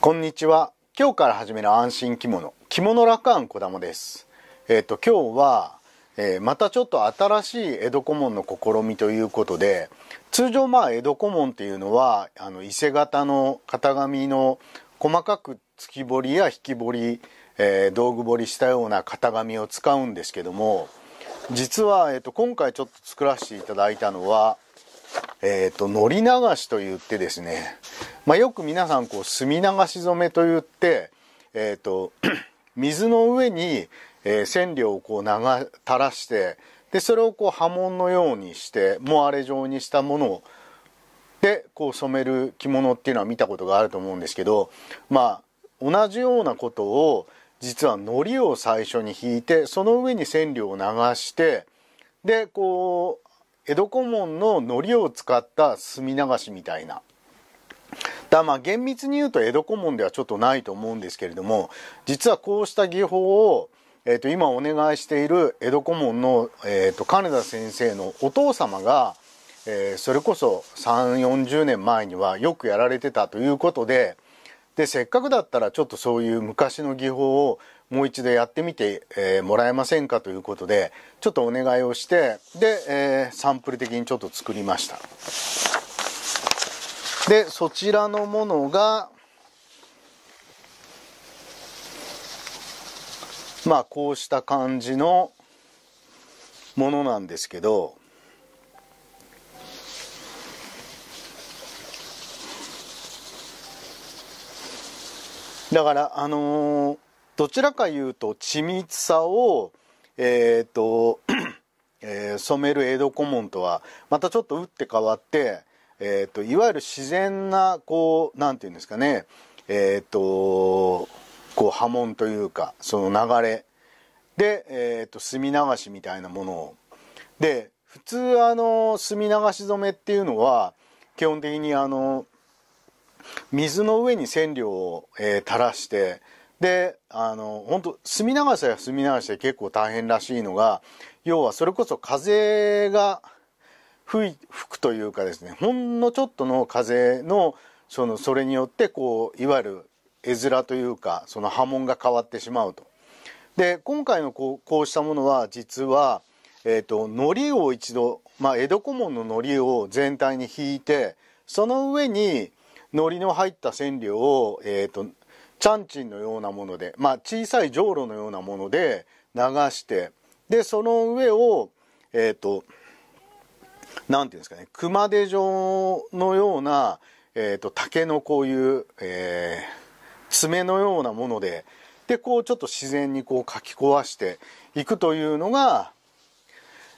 こんにちは。今日から始める安心着物、着物楽安だまです。えっ、ー、と、今日は、えー、またちょっと新しい江戸古門の試みということで、通常まあ江戸古門っていうのは、あの、伊勢型の型紙の細かく突き彫りや引き彫り、えー、道具彫りしたような型紙を使うんですけども、実は、えっ、と、今回ちょっと作らせていただいたのは、えっ、と、のり流しと言ってですね、まあ、よく皆さんこう墨流し染めといって、えーと、水の上に、えー、染料をこう流垂らしてでそれをこう波紋のようにしてもあれ状にしたものをでこう染める着物っていうのは見たことがあると思うんですけどまあ同じようなことを実は糊を最初に引いてその上に染料を流してでこう江戸古紋の糊を使った墨流しみたいなだまあ厳密に言うと江戸古門ではちょっとないと思うんですけれども実はこうした技法を、えー、と今お願いしている江戸古門の、えー、と金田先生のお父様が、えー、それこそ3 4 0年前にはよくやられてたということででせっかくだったらちょっとそういう昔の技法をもう一度やってみて、えー、もらえませんかということでちょっとお願いをしてで、えー、サンプル的にちょっと作りました。でそちらのものがまあこうした感じのものなんですけどだからあのー、どちらかいうと緻密さをえっ、ー、と、え染める江戸小紋とはまたちょっと打って変わってえっ、ー、と、いわゆる自然な、こう、なんていうんですかね、えっ、ー、と、こう波紋というか、その流れで、えっ、ー、と、墨流しみたいなものを。で、普通あの、墨流し染めっていうのは、基本的にあの、水の上に染料を、えー、垂らして、で、あの、本当墨流しは墨流しで結構大変らしいのが、要はそれこそ風が、吹くというかですねほんのちょっとの風のそのそれによってこういわゆる絵面というかその波紋が変わってしまうと。で今回のこうこうしたものは実は、えーと、の糊を一度、まあ、江戸小紋の糊を全体に引いてその上に糊の入った染料を、えーと、チャンチンのようなもので、まあ、小さいじょうろのようなもので流してでその上をえっ、ー、となんていうんですかね熊手状のような、えーと、竹のこういう、えー、爪のようなものででこうちょっと自然にこうかき壊していくというのが、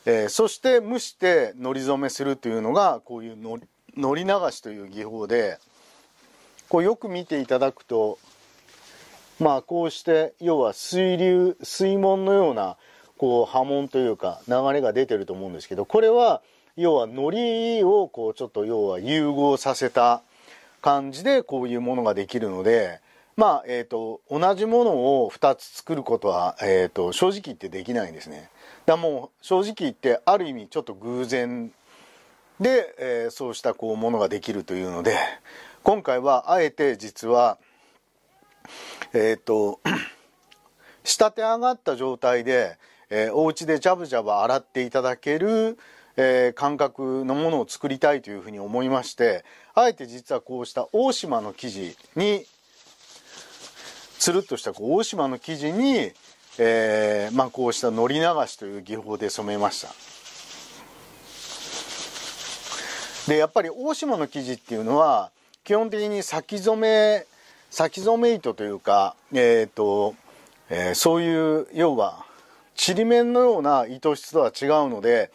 えー、そして蒸してのり染めするというのがこういうののり流しという技法でこうよく見ていただくとまあこうして要は水流水門のようなこう波紋というか流れが出てると思うんですけどこれは要は海苔をこうちょっと要は融合させた感じでこういうものができるのでまあえっ、ー、と同じものを2つ作ることは、えーと、正直言ってできないんですね。だもう正直言ってある意味ちょっと偶然で、えー、そうしたこうものができるというので今回はあえて実はえっ、ー、と仕立て上がった状態で、えー、お家でジャブジャブ洗っていただけるえー、感覚のものを作りたいというふうに思いましてあえて実はこうした大島の生地につるっとしたこう大島の生地に、えー、まあ、こうしたのり流しという技法で染めましたでやっぱり大島の生地っていうのは基本的に先染め先染め糸というか、えーとえー、そういう要はちりめんのような糸質とは違うので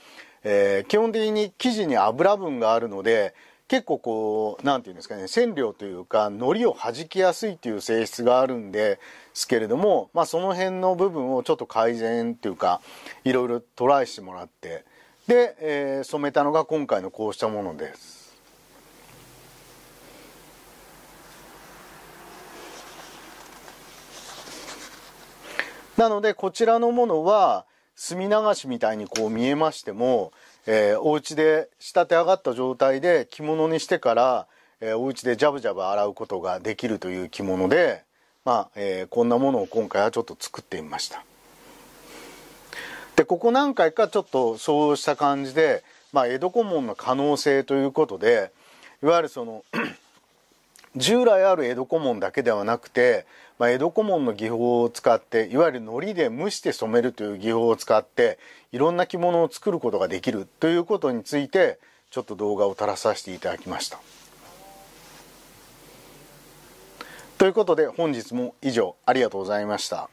えー、基本的に生地に油分があるので結構こう何て言うんですかね染料というか糊を弾きやすいという性質があるんですけれども、まあ、その辺の部分をちょっと改善というかいろいろトライしてもらってで、えー、染めたのが今回のこうしたものです。なのでこちらのものは、墨流しみたいにこう見えましても、えー、お家で仕立て上がった状態で着物にしてから、えー、お家でジャブジャブ洗うことができるという着物で、まあえー、こんなものを今回はちょっと作ってみましたでここ何回かちょっとそうした感じで、まあ、江戸古門の可能性ということでいわゆるその従来ある江戸小紋だけではなくて、まあ、江戸小紋の技法を使っていわゆる糊で蒸して染めるという技法を使っていろんな着物を作ることができるということについてちょっと動画を垂らさせていただきました。ということで本日も以上ありがとうございました。